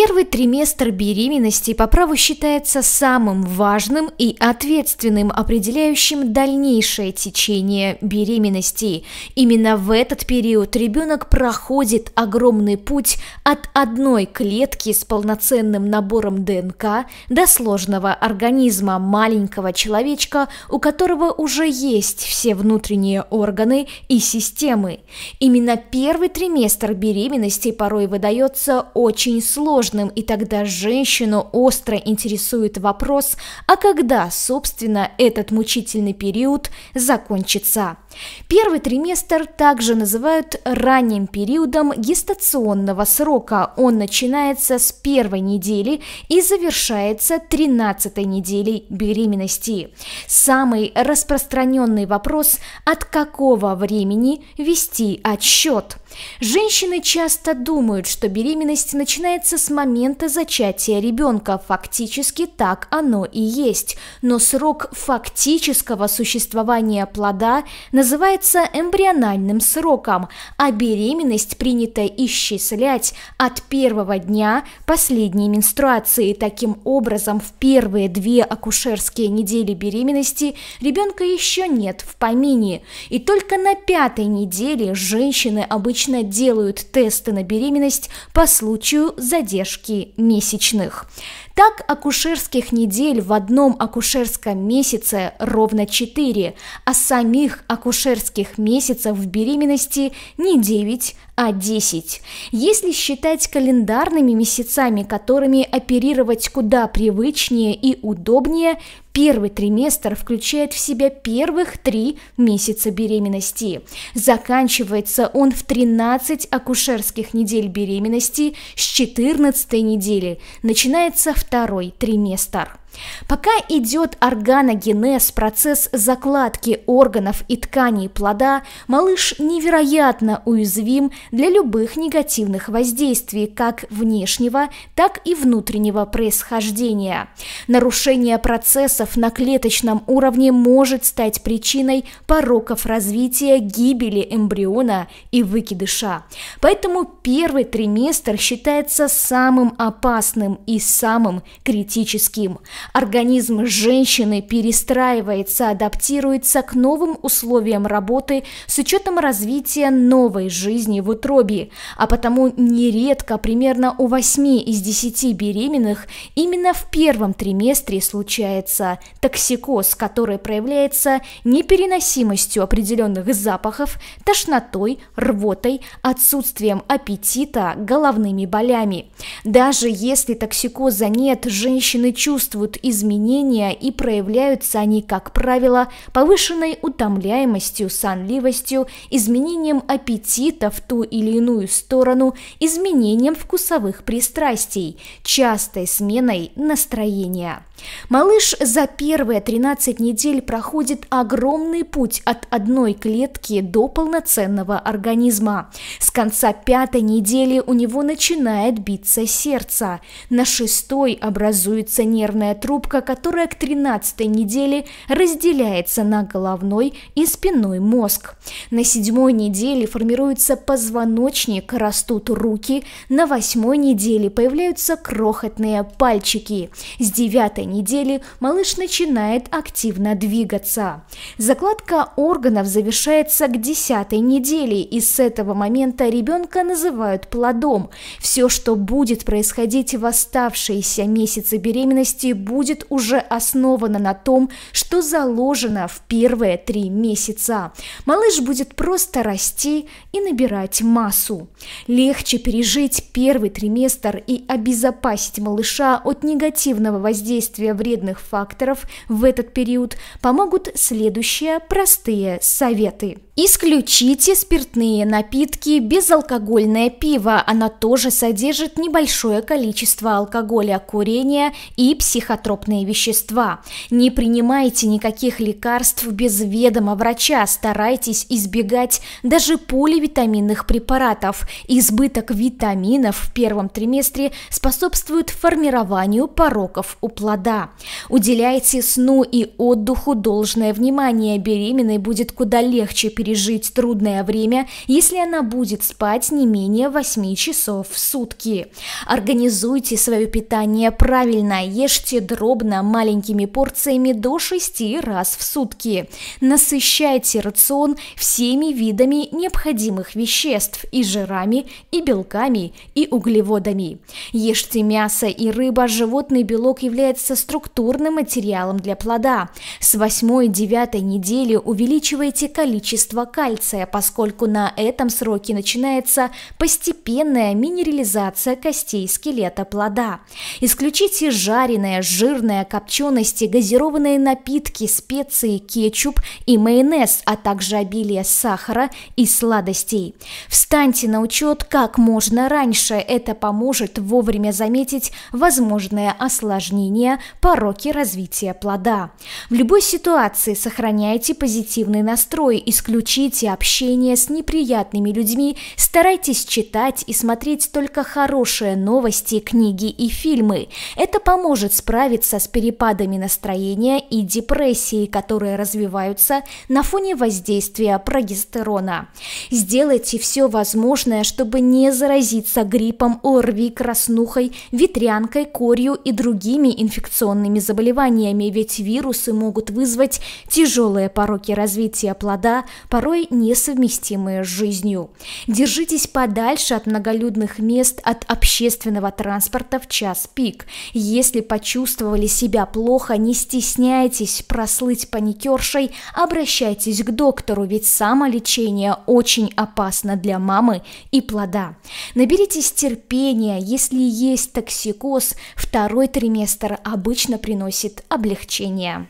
Первый триместр беременности по праву считается самым важным и ответственным, определяющим дальнейшее течение беременности. Именно в этот период ребенок проходит огромный путь от одной клетки с полноценным набором ДНК до сложного организма маленького человечка, у которого уже есть все внутренние органы и системы. Именно первый триместр беременности порой выдается очень сложно сложным, и тогда женщину остро интересует вопрос, а когда, собственно, этот мучительный период закончится. Первый триместр также называют ранним периодом гестационного срока. Он начинается с первой недели и завершается 13 неделей беременности. Самый распространенный вопрос – от какого времени вести отсчет? Женщины часто думают, что беременность начинается с момента зачатия ребенка. Фактически так оно и есть. Но срок фактического существования плода называется эмбриональным сроком, а беременность принято исчислять от первого дня последней менструации. Таким образом, в первые две акушерские недели беременности ребенка еще нет в помине. И только на пятой неделе женщины обычно делают тесты на беременность по случаю задержки поддержки месячных. Так акушерских недель в одном акушерском месяце ровно 4, а самих акушерских месяцев в беременности не 9, а 10. Если считать календарными месяцами, которыми оперировать куда привычнее и удобнее, Первый триместр включает в себя первых три месяца беременности. Заканчивается он в 13 акушерских недель беременности с 14 недели. Начинается в второй триместр. Пока идет органогенез, процесс закладки органов и тканей плода, малыш невероятно уязвим для любых негативных воздействий как внешнего, так и внутреннего происхождения. Нарушение процессов на клеточном уровне может стать причиной пороков развития, гибели эмбриона и выкидыша. Поэтому первый триместр считается самым опасным и самым критическим. Организм женщины перестраивается, адаптируется к новым условиям работы с учетом развития новой жизни в утробе, а потому нередко примерно у 8 из 10 беременных именно в первом триместре случается токсикоз, который проявляется непереносимостью определенных запахов, тошнотой, рвотой, отсутствием аппетита, головными болями. Даже если токсикоза нет, женщины чувствуют требуют изменения и проявляются они, как правило, повышенной утомляемостью, сонливостью, изменением аппетита в ту или иную сторону, изменением вкусовых пристрастий, частой сменой настроения. Малыш за первые 13 недель проходит огромный путь от одной клетки до полноценного организма. С конца пятой недели у него начинает биться сердце. На шестой образуется нервная трубка, которая к 13 неделе разделяется на головной и спинной мозг. На седьмой неделе формируется позвоночник, растут руки, на восьмой неделе появляются крохотные пальчики. С девятой недели малыш начинает активно двигаться. Закладка органов завершается к десятой неделе, и с этого момента ребенка называют плодом. Все, что будет происходить в оставшиеся месяцы беременности, будет уже основана на том, что заложено в первые три месяца. Малыш будет просто расти и набирать массу. Легче пережить первый триместр и обезопасить малыша от негативного воздействия вредных факторов в этот период помогут следующие простые советы. Исключите спиртные напитки, безалкогольное пиво, оно тоже содержит небольшое количество алкоголя, курения и психотропных психотропные вещества. Не принимайте никаких лекарств без ведома врача, старайтесь избегать даже поливитаминных препаратов. Избыток витаминов в первом триместре способствует формированию пороков у плода. Уделяйте сну и отдыху должное внимание. Беременной будет куда легче пережить трудное время, если она будет спать не менее 8 часов в сутки. Организуйте свое питание правильно, ешьте дробно маленькими порциями до 6 раз в сутки. Насыщайте рацион всеми видами необходимых веществ и жирами, и белками, и углеводами. Ешьте мясо и рыба, животный белок является структурным материалом для плода. С 8-9 недели увеличивайте количество кальция, поскольку на этом сроке начинается постепенная минерализация костей скелета плода. Исключите жареное, жирные, копчености, газированные напитки, специи, кетчуп и майонез, а также обилие сахара и сладостей. Встаньте на учет как можно раньше, это поможет вовремя заметить возможное осложнение, пороки развития плода. В любой ситуации сохраняйте позитивный настрой, исключите общение с неприятными людьми, старайтесь читать и смотреть только хорошие новости, книги и фильмы. Это поможет справиться справиться с перепадами настроения и депрессией, которые развиваются на фоне воздействия прогестерона. Сделайте все возможное, чтобы не заразиться гриппом, ОРВИ, краснухой, ветрянкой, корью и другими инфекционными заболеваниями, ведь вирусы могут вызвать тяжелые пороки развития плода, порой несовместимые с жизнью. Держитесь подальше от многолюдных мест, от общественного транспорта в час пик. Если почувствуете чувствовали себя плохо, не стесняйтесь прослыть паникершей, обращайтесь к доктору, ведь самолечение очень опасно для мамы и плода. Наберитесь терпения, если есть токсикоз, второй триместр обычно приносит облегчение.